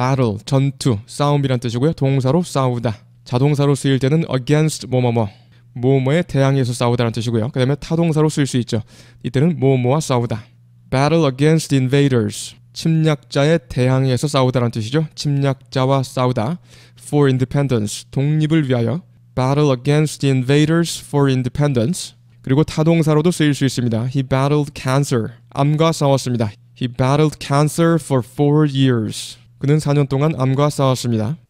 battle 전투 싸움이란 뜻이고요. 동사로 싸우다. 자동사로 쓰일 때는 against 뭐뭐뭐 뭐뭐에 대항해서 싸우다라는 뜻이고요. 그다음에 타동사로 쓰일 수 있죠. 이때는 뭐뭐와 싸우다. battle against invaders 침략자에 대항해서 싸우다라는 뜻이죠. 침략자와 싸우다. for independence 독립을 위하여 battle against the invaders for independence 그리고 타동사로도 쓰일 수 있습니다. He battled cancer 암과 싸웠습니다. He battled cancer for four years. 그는 4년 동안 암과 싸웠습니다.